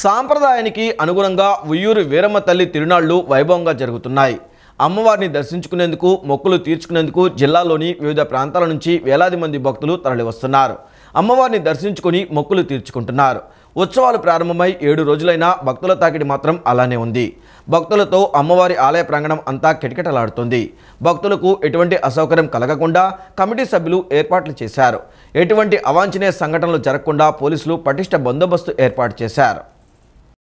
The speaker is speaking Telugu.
సాంప్రదాయానికి అనుగుణంగా ఉయ్యూరు వీరమ్మ తల్లి తిరునాళ్లు వైభవంగా జరుగుతున్నాయి అమ్మవారిని దర్శించుకునేందుకు మొక్కులు తీర్చుకునేందుకు జిల్లాలోని వివిధ ప్రాంతాల నుంచి వేలాది మంది భక్తులు తరలివస్తున్నారు అమ్మవారిని దర్శించుకుని మొక్కులు తీర్చుకుంటున్నారు ఉత్సవాలు ప్రారంభమై ఏడు రోజులైనా భక్తుల తాకిడి మాత్రం అలానే ఉంది భక్తులతో అమ్మవారి ఆలయ ప్రాంగణం అంతా కిటకిటలాడుతుంది భక్తులకు ఎటువంటి అసౌకర్యం కలగకుండా కమిటీ సభ్యులు ఏర్పాట్లు చేశారు ఎటువంటి అవాంఛనీయ సంఘటనలు జరగకుండా పోలీసులు పటిష్ట బందోబస్తు ఏర్పాటు చేశారు